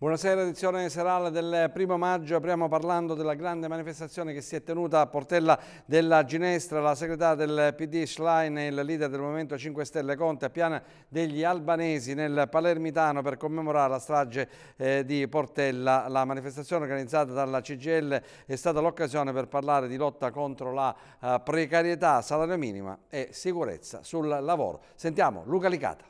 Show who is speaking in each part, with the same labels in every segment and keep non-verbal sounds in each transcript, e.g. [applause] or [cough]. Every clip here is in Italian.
Speaker 1: Buonasera, edizione serale del primo maggio. Apriamo parlando della grande manifestazione che si è tenuta a Portella della Ginestra. La segretaria del PD Schlein e il leader del Movimento 5 Stelle Conte a Piana degli Albanesi nel Palermitano per commemorare la strage eh, di Portella. La manifestazione organizzata dalla CGL è stata l'occasione per parlare di lotta contro la eh, precarietà, salario minima e sicurezza sul lavoro. Sentiamo Luca Licata.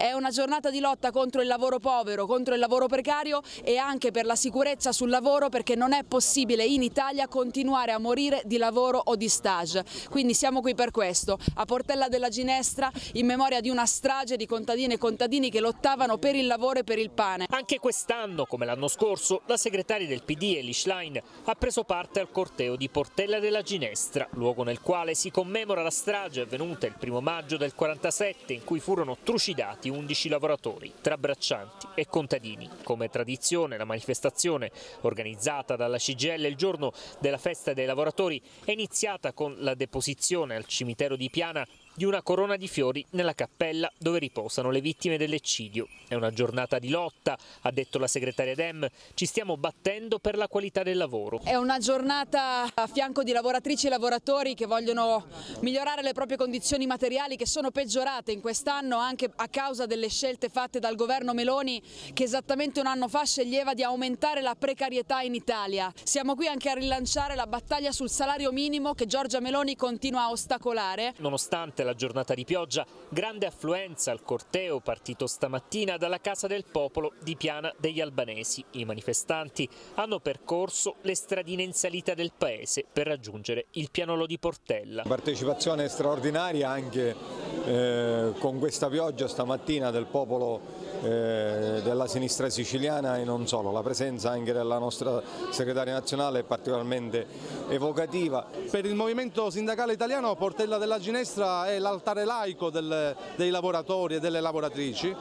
Speaker 2: È una giornata di lotta contro il lavoro povero, contro il lavoro precario e anche per la sicurezza sul lavoro perché non è possibile in Italia continuare a morire di lavoro o di stage. Quindi siamo qui per questo, a Portella della Ginestra in memoria di una strage di contadine e contadini che lottavano per il lavoro e per il pane.
Speaker 3: Anche quest'anno, come l'anno scorso, la segretaria del PD Eli Schlein ha preso parte al corteo di Portella della Ginestra, luogo nel quale si commemora la strage avvenuta il primo maggio del 47 in cui furono trucidati 11 lavoratori, tra braccianti e contadini. Come tradizione la manifestazione, organizzata dalla CGL il giorno della festa dei lavoratori, è iniziata con la deposizione al cimitero di Piana di una corona di fiori nella cappella dove riposano le vittime dell'eccidio. È una giornata di lotta, ha detto la segretaria Dem, ci stiamo battendo per la qualità del lavoro.
Speaker 2: È una giornata a fianco di lavoratrici e lavoratori che vogliono migliorare le proprie condizioni materiali che sono peggiorate in quest'anno anche a causa delle scelte fatte dal governo Meloni che esattamente un anno fa sceglieva di aumentare la precarietà in Italia. Siamo qui anche a rilanciare la battaglia sul salario minimo che Giorgia Meloni continua a ostacolare.
Speaker 3: Nonostante la della giornata di pioggia, grande affluenza al corteo partito stamattina dalla Casa del Popolo di Piana degli Albanesi. I manifestanti hanno percorso le stradine in salita del paese per raggiungere il pianolo di Portella.
Speaker 4: Partecipazione straordinaria anche eh, con questa pioggia stamattina del popolo eh, della sinistra siciliana e non solo, la presenza anche della nostra segretaria nazionale è particolarmente
Speaker 1: evocativa. Per il movimento sindacale italiano Portella della Ginestra è l'altare laico del,
Speaker 5: dei lavoratori e delle lavoratrici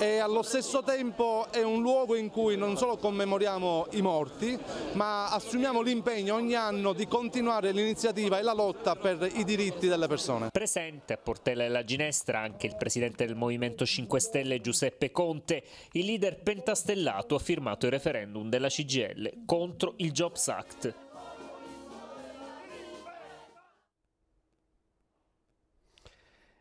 Speaker 5: e allo stesso tempo è un luogo in cui non solo commemoriamo i morti ma assumiamo l'impegno ogni anno di
Speaker 3: continuare l'iniziativa e la lotta per i diritti delle persone. Presente a Portella della Ginestra anche il presidente del Movimento 5 Stelle Giuseppe Conte, il leader pentastellato ha firmato il referendum della CGL contro il Jobs Act.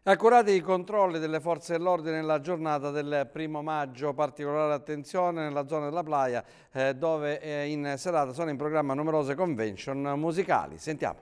Speaker 3: Accurati
Speaker 1: i controlli delle forze dell'ordine nella giornata del primo maggio, particolare attenzione nella zona della Playa eh, dove eh, in serata sono in programma numerose convention musicali. Sentiamo.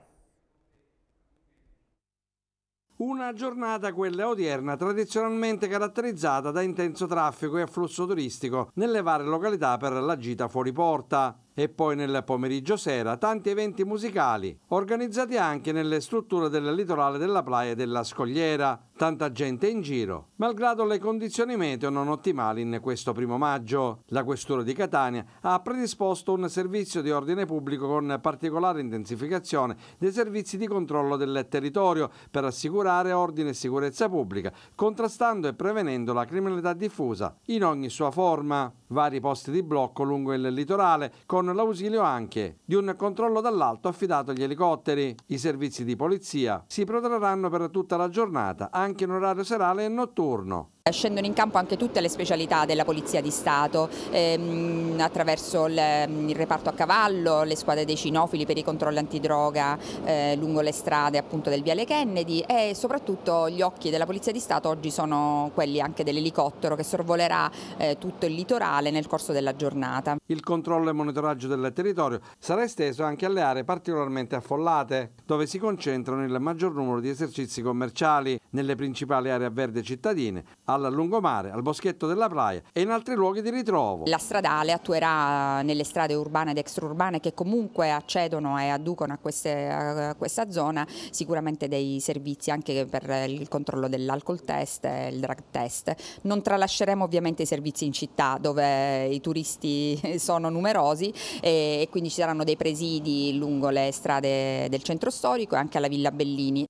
Speaker 1: Una giornata, quella odierna, tradizionalmente caratterizzata da intenso traffico e afflusso turistico nelle varie località per la gita fuori porta e poi nel pomeriggio sera tanti eventi musicali organizzati anche nelle strutture del litorale della Playa e della Scogliera, tanta gente in giro, malgrado le condizioni meteo non ottimali in questo primo maggio. La Questura di Catania ha predisposto un servizio di ordine pubblico con particolare intensificazione dei servizi di controllo del territorio per assicurare ordine e sicurezza pubblica, contrastando e prevenendo la criminalità diffusa in ogni sua forma. Vari posti di blocco lungo il litorale, con l'ausilio anche di un controllo dall'alto affidato agli elicotteri. I servizi di polizia si protrarranno per tutta la giornata, anche anche in orario serale e notturno.
Speaker 2: Scendono in campo anche tutte le specialità della Polizia di Stato ehm, attraverso il, ehm, il, reparto a cavallo, le squadre dei cinofili per i controlli antidroga eh, lungo le strade appunto del Viale Kennedy e soprattutto gli occhi della Polizia di Stato oggi sono quelli anche dell'elicottero che sorvolerà eh, tutto il litorale nel corso
Speaker 1: della giornata. Il controllo e monitoraggio del territorio sarà esteso anche alle aree particolarmente affollate dove si concentrano il maggior numero di esercizi commerciali nelle principali aree a verde cittadine al lungomare, al boschetto della playa e in altri luoghi di ritrovo. La
Speaker 2: stradale attuerà nelle strade urbane ed extraurbane che comunque accedono e adducono a, queste, a questa zona sicuramente dei servizi anche per il controllo dell'alcol test e il drug test. Non tralasceremo ovviamente i servizi in città dove i turisti [laughs] sono numerosi e quindi ci saranno dei presidi lungo le strade del centro storico e anche alla Villa Bellini.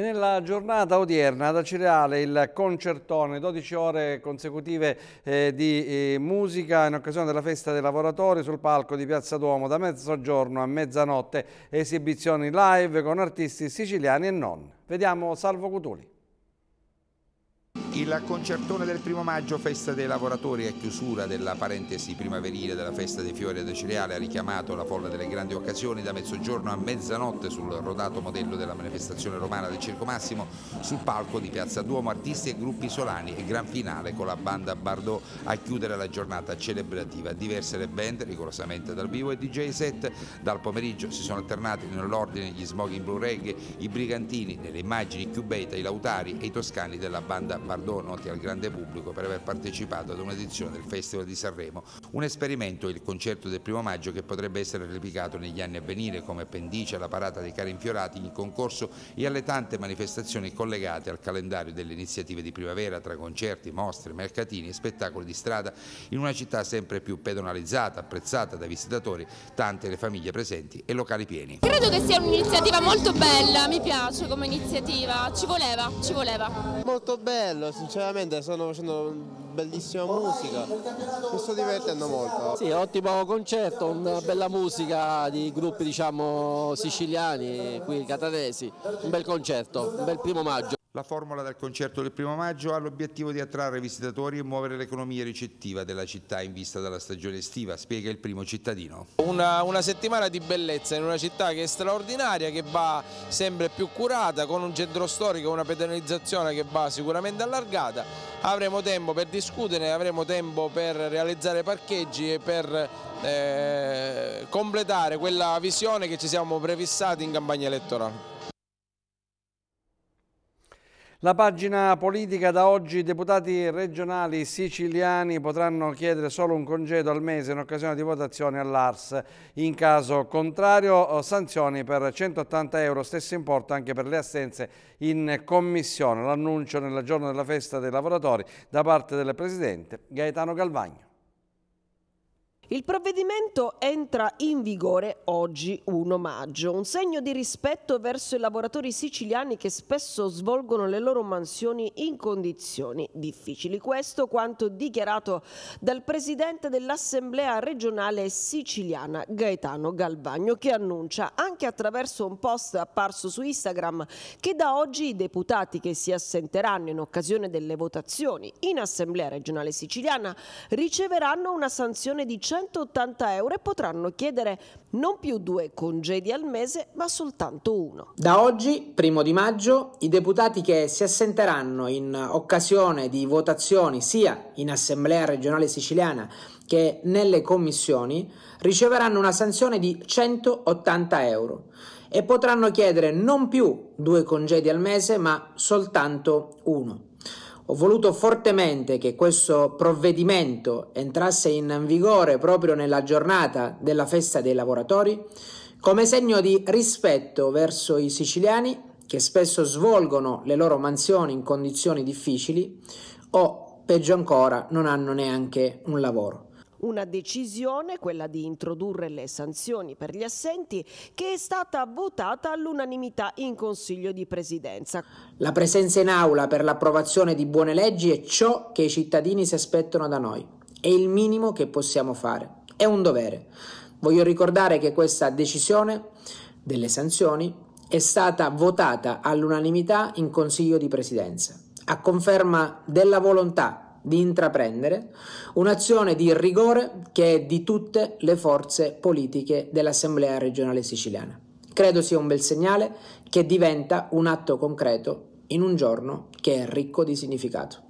Speaker 1: E nella giornata odierna ad Acireale il concertone, 12 ore consecutive eh, di eh, musica in occasione della festa dei lavoratori sul palco di Piazza Duomo da mezzogiorno a mezzanotte, esibizioni live con artisti siciliani e non. Vediamo Salvo Cutuli.
Speaker 5: Il concertone del primo maggio, festa dei lavoratori a chiusura della parentesi primaverile della festa dei fiori e del cereale, ha richiamato la folla delle grandi occasioni da mezzogiorno a mezzanotte sul rodato modello della manifestazione romana del Circo Massimo, sul palco di Piazza Duomo, artisti e gruppi solani e gran finale con la banda Bardot a chiudere la giornata celebrativa. Diverse le band, rigorosamente dal vivo e DJ set, dal pomeriggio si sono alternati nell'ordine gli Smoking blu Reggae, i Brigantini, nelle immagini Cubeta, i Lautari e i Toscani della banda Bardot. Cardò, noti al grande pubblico per aver partecipato ad un'edizione del Festival di Sanremo, un esperimento il concerto del primo maggio che potrebbe essere replicato negli anni a venire come appendice alla parata dei cari infiorati, in concorso e alle tante manifestazioni collegate al calendario delle iniziative di primavera tra concerti, mostre, mercatini e spettacoli di strada in una città sempre più pedonalizzata, apprezzata dai visitatori, tante le famiglie presenti e locali pieni.
Speaker 2: Credo che sia un'iniziativa molto bella, mi piace come
Speaker 6: iniziativa, ci voleva, ci voleva.
Speaker 4: Molto bello, sinceramente stanno facendo bellissima musica, mi sto divertendo molto. Sì, ottimo concerto, una bella
Speaker 5: musica di gruppi diciamo siciliani, qui catanesi, un bel concerto, un bel primo maggio. La formula del concerto del primo maggio ha l'obiettivo di attrarre visitatori e muovere l'economia ricettiva della città in vista della stagione estiva, spiega il primo cittadino. Una,
Speaker 4: una, settimana di bellezza in una città che è straordinaria, che va sempre più curata, con un centro storico, e una pedalizzazione che va sicuramente allargata. Avremo tempo per discutere, avremo tempo per realizzare parcheggi e per eh, completare quella visione che ci siamo prefissati in campagna elettorale.
Speaker 1: La pagina politica da oggi i deputati regionali siciliani potranno chiedere solo un congedo al mese in occasione di votazione all'ARS. In caso contrario eh, sanzioni per 180 euro, stesso importo anche per le assenze in commissione. L'annuncio nel giorno della festa dei lavoratori da parte del Presidente Gaetano Galvagno. Il provvedimento entra
Speaker 2: in vigore oggi 1 maggio, un segno di rispetto verso i lavoratori siciliani che spesso svolgono le loro mansioni in condizioni difficili. Questo quanto dichiarato dal presidente dell'Assemblea regionale siciliana Gaetano Galvagno che annuncia anche attraverso un post apparso su Instagram che da oggi i deputati che si assenteranno in occasione delle votazioni in Assemblea regionale siciliana riceveranno una sanzione di 100 180 euro e potranno chiedere non più due congedi al mese, ma soltanto uno.
Speaker 6: Da oggi, primo di maggio, i deputati che si assenteranno in occasione di votazioni sia in Assemblea regionale siciliana che nelle commissioni riceveranno una sanzione di 180 euro e potranno chiedere non più due congedi al mese, ma soltanto uno. Ho voluto fortemente che questo provvedimento entrasse in vigore proprio nella giornata della festa dei lavoratori, come segno di rispetto verso i siciliani che spesso svolgono le loro mansioni in condizioni difficili o, peggio ancora, non hanno neanche un lavoro.
Speaker 2: Una decisione, quella di introdurre le sanzioni per gli assenti, che è stata votata all'unanimità in Consiglio di Presidenza. La
Speaker 6: presenza in aula per l'approvazione di buone leggi è ciò che i cittadini si aspettano da noi. È il minimo che possiamo fare. È un dovere. Voglio ricordare che questa decisione delle sanzioni è stata votata all'unanimità in Consiglio di Presidenza, a conferma della volontà di intraprendere un'azione di rigore che è di tutte le forze politiche dell'Assemblea regionale siciliana. Credo sia un bel segnale che diventa un atto concreto in un giorno che è ricco di significato.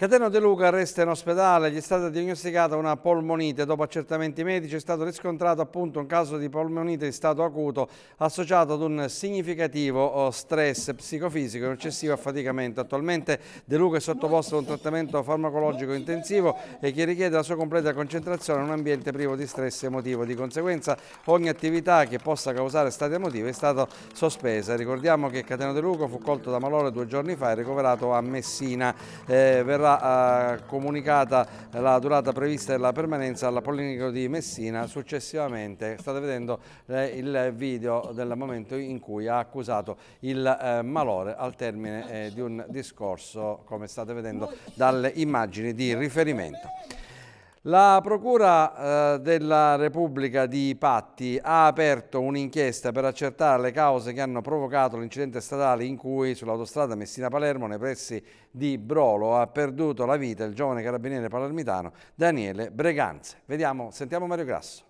Speaker 1: Cateno De Luca resta in ospedale, gli è stata diagnosticata una polmonite. Dopo accertamenti medici è stato riscontrato appunto un caso di polmonite in stato acuto associato ad un significativo oh, stress psicofisico e un eccessivo affaticamento. Attualmente De Luca è sottoposto a un trattamento farmacologico intensivo e che richiede la sua completa concentrazione in un ambiente privo di stress emotivo. Di conseguenza ogni attività che possa causare stati emotivi è stata sospesa. Ricordiamo che Cateno De Luca fu colto da malore due giorni fa e ricoverato a Messina. Eh, verrà verrà eh, comunicata la durata prevista della permanenza alla Polinico di Messina successivamente. State vedendo eh, il video del momento in cui ha accusato il eh, malore al termine di un discorso, come state vedendo dalle immagini di riferimento. La Procura eh, della Repubblica di Patti ha aperto un'inchiesta per accertare le cause che hanno provocato l'incidente stradale in cui sull'autostrada Messina-Palermo, nei pressi di Brolo, ha perduto la vita il giovane carabiniere palermitano Daniele Breganze. Vediamo, sentiamo Mario Grasso.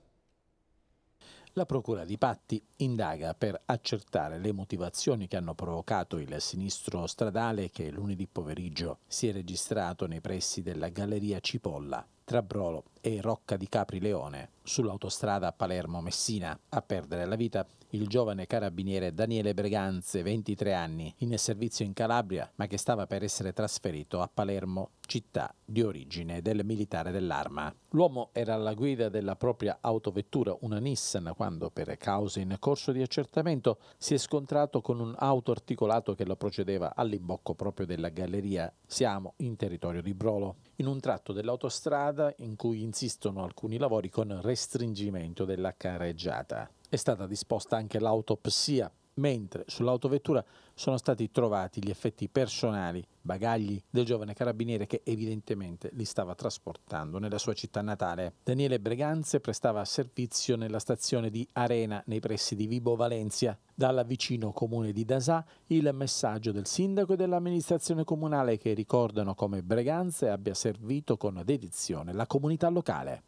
Speaker 4: La Procura di Patti indaga per accertare le motivazioni che hanno provocato il sinistro stradale che lunedì pomeriggio si è registrato nei pressi della Galleria Cipolla tra Brolo e Rocca di Capri Leone, sull'autostrada Palermo-Messina. A perdere la vita il giovane carabiniere Daniele Breganze, 23 anni, in servizio in Calabria, ma che stava per essere trasferito a Palermo, città di origine del militare dell'arma. L'uomo era alla guida della propria autovettura, una Nissan, quando per cause in corso di accertamento si è scontrato con un auto articolato che lo procedeva all'imbocco proprio della galleria. Siamo in territorio di Brolo in un tratto dell'autostrada in cui insistono alcuni lavori con restringimento della carreggiata. È stata disposta anche l'autopsia, mentre sull'autovettura sono stati trovati gli effetti personali, bagagli del giovane carabiniere che evidentemente li stava trasportando nella sua città natale. Daniele Breganze prestava servizio nella stazione di Arena nei pressi di Vibo Valencia. Dal vicino comune di Dasà il messaggio del sindaco e dell'amministrazione comunale che ricordano come Breganze abbia servito con dedizione la comunità locale.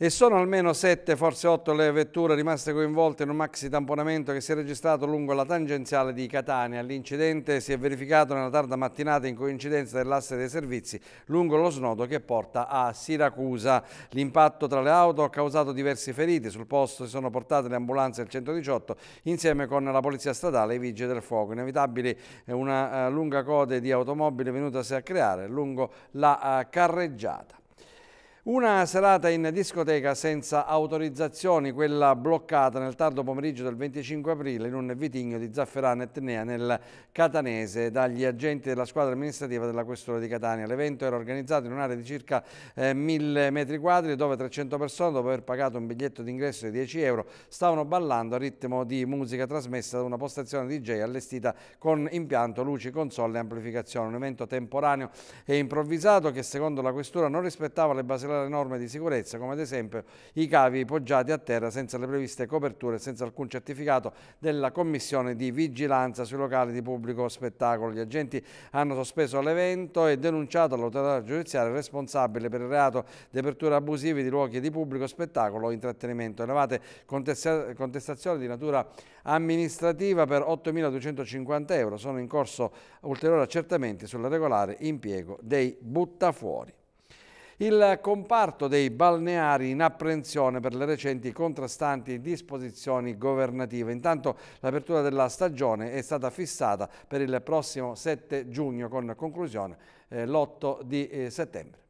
Speaker 1: E sono almeno 7, forse 8 le vetture rimaste coinvolte in un maxi tamponamento che si è registrato lungo la tangenziale di Catania. L'incidente si è verificato nella tarda mattinata in coincidenza dell'asse dei servizi lungo lo snodo che porta a Siracusa. L'impatto tra le auto ha causato diversi feriti. Sul posto si sono portate le ambulanze del 118 insieme con la polizia stradale e i vigili del fuoco. Inevitabile una eh, lunga code di automobili venutasi a creare lungo la eh, carreggiata. Una serata in discoteca senza autorizzazioni, quella bloccata nel tardo pomeriggio del 25 aprile in un vitigno di Zafferano Etnea nel Catanese dagli agenti della squadra amministrativa della Questura di Catania. L'evento era organizzato in un'area di circa eh, 1000 metri quadri dove 300 persone, dopo aver pagato un biglietto d'ingresso di 10 euro, stavano ballando a ritmo di musica trasmessa da una postazione DJ allestita con impianto, luci, console e amplificazione. Un evento temporaneo e improvvisato che secondo la Questura non rispettava le basilari dalle norme di sicurezza, come ad esempio i cavi poggiati a terra senza le previste coperture e senza alcun certificato della Commissione di Vigilanza sui locali di pubblico spettacolo. Gli agenti hanno sospeso l'evento e denunciato all'autorità giudiziaria responsabile per il reato di aperture abusive di luoghi di pubblico spettacolo o intrattenimento. Elevate contestazioni di natura amministrativa per 8.250 euro. Sono in corso ulteriori accertamenti sul regolare impiego dei buttafuori il comparto dei balneari in apprensione per le recenti contrastanti disposizioni governative. Intanto l'apertura della stagione è stata fissata per il prossimo 7 giugno con conclusione eh, l'8 di eh, settembre.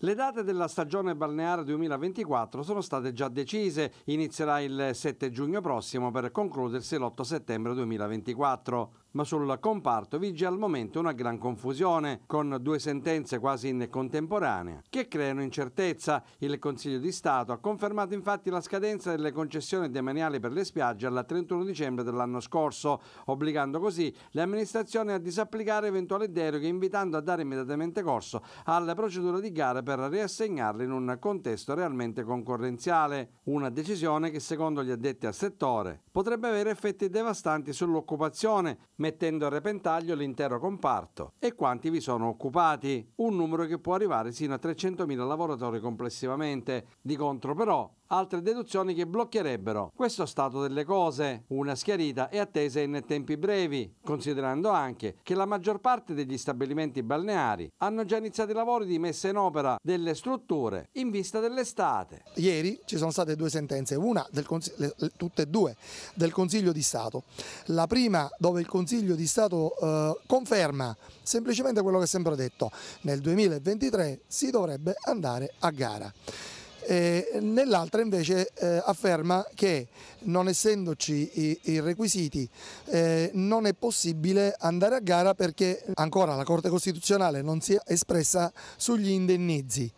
Speaker 1: Le date della stagione balneare 2024 sono state già decise, inizierà il 7 giugno prossimo per concludersi l'8 settembre 2024 ma sul comparto vige al momento una gran confusione, con due sentenze quasi in contemporanea, che creano incertezza. Il Consiglio di Stato ha confermato infatti la scadenza delle concessioni demaniali per le spiagge al 31 dicembre dell'anno scorso, obbligando così le amministrazioni a disapplicare eventuali deroghe, invitando a dare immediatamente corso alla procedura di gara per riassegnarle in un contesto realmente concorrenziale. Una decisione che secondo gli addetti al settore potrebbe avere effetti devastanti sull'occupazione, mettendo a repentaglio l'intero comparto e quanti vi sono occupati, un numero che può arrivare sino a 300.000 lavoratori complessivamente. Di contro però altre deduzioni che bloccherebbero questo stato delle cose, una schiarita e attesa in tempi brevi, considerando anche che la maggior parte degli stabilimenti balneari hanno già iniziato i lavori di messa in opera delle strutture in vista dell'estate. Ieri ci sono state due sentenze, una del le, tutte e due del Consiglio di Stato. La prima dove il Consiglio di Stato eh, conferma semplicemente quello che è sempre detto, nel 2023 si dovrebbe andare a gara. Eh, nell'altra invece eh, afferma che non essendoci i, i requisiti eh, non è possibile andare a gara perché ancora la Corte Costituzionale non si è espressa sugli indennizzi.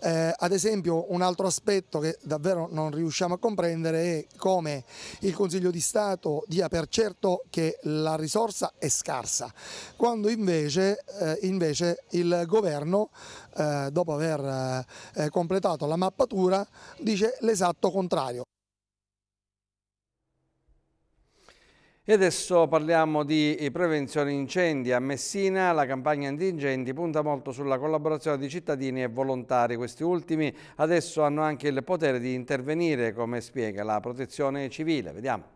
Speaker 1: Eh, ad esempio un altro aspetto che davvero non riusciamo a comprendere è come il Consiglio di Stato dia per certo che la risorsa è scarsa, quando invece, eh, invece il governo eh, dopo aver eh, completato la mappatura, dice l'esatto contrario. E adesso parliamo di prevenzione incendi. A Messina la campagna antincendi punta molto sulla collaborazione di cittadini e volontari. Questi ultimi adesso hanno anche il potere di intervenire, come spiega la protezione civile. Vediamo.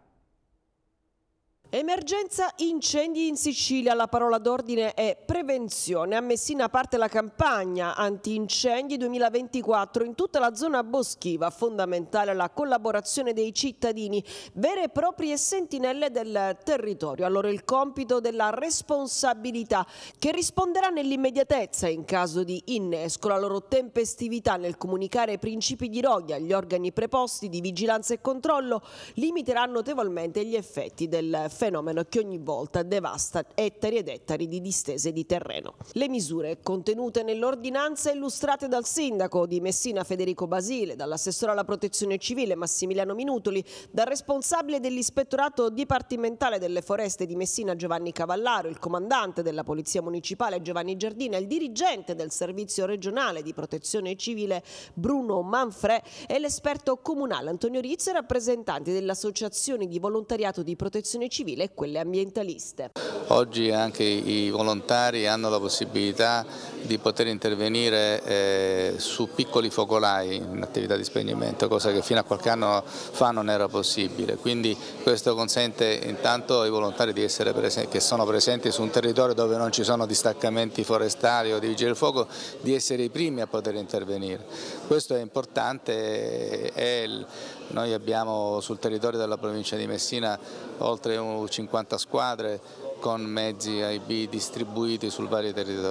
Speaker 2: Emergenza incendi in Sicilia, la parola d'ordine è prevenzione. A Messina parte la campagna antincendi 2024 in tutta la zona boschiva, fondamentale la collaborazione dei cittadini, vere e proprie sentinelle del territorio. Allora il compito della responsabilità che risponderà nell'immediatezza in caso di innesco, la loro tempestività nel comunicare principi di roghi agli organi preposti di vigilanza e controllo limiterà notevolmente gli effetti del fenomeno fenomeno che ogni volta devasta ettari ed ettari di distese di terreno. Le misure contenute nell'ordinanza illustrate dal sindaco di Messina Federico Basile, dall'assessore alla protezione civile Massimiliano Minutoli, dal responsabile dell'ispettorato dipartimentale delle foreste di Messina Giovanni Cavallaro, il comandante della Polizia Municipale Giovanni Giardina, il dirigente del Servizio regionale di protezione civile Bruno Manfre e l'esperto comunale Antonio Rizzo e rappresentanti dell'Associazione di volontariato di protezione civile civile e quelle ambientaliste.
Speaker 5: Oggi anche i volontari hanno la possibilità di poter intervenire eh, su piccoli focolai in attività di spegnimento, cosa che fino a qualche anno fa non era possibile. Quindi questo consente intanto ai volontari presenti, che sono presenti su un territorio dove non ci sono distaccamenti forestali o di vigili del fuoco di essere i primi a poter intervenire. Questo è importante, è il noi abbiamo sul territorio della provincia di Messina oltre 50 squadre con mezzi AIB distribuiti sul,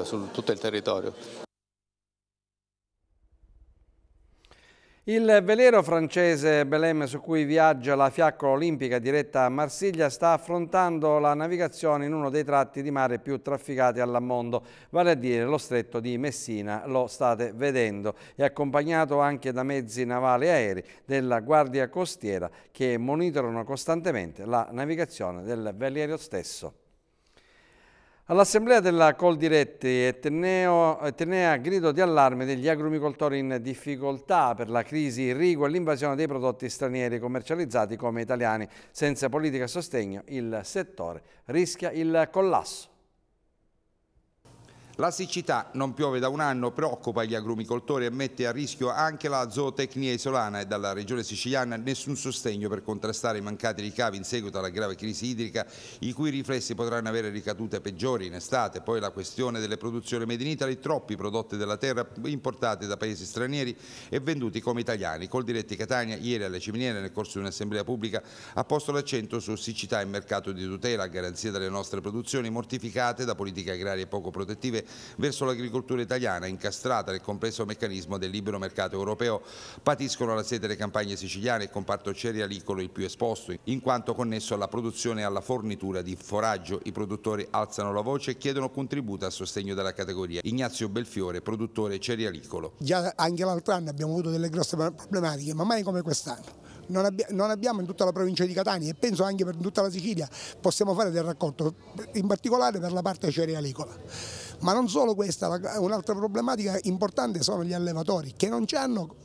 Speaker 5: su tutto il territorio.
Speaker 1: Il veliero francese Belém su cui viaggia la fiaccola olimpica diretta a Marsiglia sta affrontando la navigazione in uno dei tratti di mare più trafficati al mondo, vale a dire lo stretto di Messina, lo state vedendo, è accompagnato anche da mezzi navali e aerei della Guardia Costiera che monitorano costantemente la navigazione del veliero stesso. All'assemblea della Coldiretti Etenea grido di allarme degli agrumicoltori in difficoltà per la crisi irrigua e l'invasione dei prodotti stranieri commercializzati come italiani. Senza politica a
Speaker 5: sostegno il settore rischia il collasso. La siccità non piove da un anno, preoccupa gli agrumicoltori e mette a rischio anche la zootecnia isolana e dalla regione siciliana nessun sostegno per contrastare i mancati ricavi in seguito alla grave crisi idrica i cui riflessi potranno avere ricadute peggiori in estate. Poi la questione delle produzioni made in Italy, troppi prodotti della terra importati da paesi stranieri e venduti come italiani. Col diretti Catania ieri alle Ciminiere nel corso di un'assemblea pubblica ha posto l'accento su siccità e mercato di tutela garanzia delle nostre produzioni mortificate da politiche agrarie poco protettive verso l'agricoltura italiana, incastrata nel complesso meccanismo del libero mercato europeo. Patiscono la sete le campagne siciliane, il comparto cerealicolo il più esposto, in quanto connesso alla produzione e alla fornitura di foraggio. I produttori alzano la voce e chiedono contributo a sostegno della categoria. Ignazio Belfiore, produttore cerealicolo. Già anche l'altro anno abbiamo avuto delle grosse problematiche, ma mai come quest'anno. Non, abbi non, abbiamo in tutta la provincia di Catania e penso anche per tutta la Sicilia possiamo fare del raccolto, in particolare per la parte cerealicola. Ma non solo questa, un'altra problematica importante sono gli allevatori che non hanno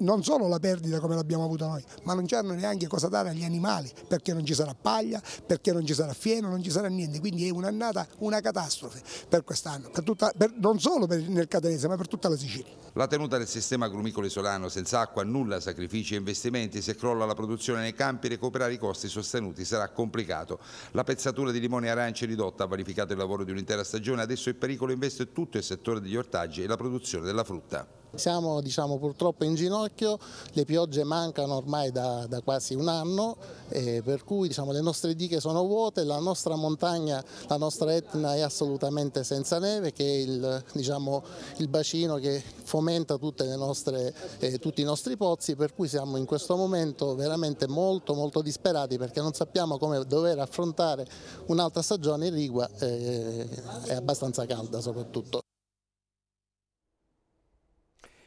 Speaker 5: non solo la perdita come l'abbiamo avuta noi, ma non c'hanno neanche cosa dare agli animali, perché non ci sarà paglia, perché non ci sarà fieno, non ci sarà niente, quindi è un'annata, una catastrofe per quest'anno, per tutta, per, non solo per, nel Catanese ma per tutta la Sicilia. La tenuta del sistema agrumicolo isolano senza acqua, nulla, sacrifici e investimenti, se crolla la produzione nei campi recuperare i costi sostenuti sarà complicato. La pezzatura di limoni e arance ridotta ha vanificato il lavoro di un'intera stagione, adesso il pericolo investe tutto il settore degli ortaggi e la produzione della frutta.
Speaker 4: Siamo diciamo, purtroppo in ginocchio, le piogge mancano ormai da, da quasi un anno, eh, per cui diciamo, le nostre dighe sono vuote, la nostra montagna, la nostra Etna è assolutamente senza neve, che è il, diciamo, il bacino che fomenta nostre, eh, tutti i nostri pozzi, per cui siamo in questo momento veramente molto molto disperati perché non sappiamo come dover affrontare un'altra stagione in Rigua, eh, è abbastanza calda soprattutto.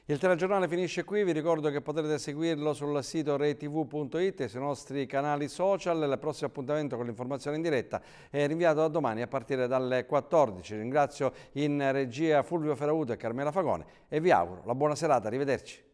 Speaker 1: Il telegiornale finisce qui, vi ricordo che potrete seguirlo sul sito retv.it e sui nostri canali social. Il prossimo appuntamento con l'informazione in diretta è rinviato da domani a partire dalle 14. Ringrazio in regia Fulvio Ferrauto e Carmela Fagone e vi auguro la buona serata, arrivederci.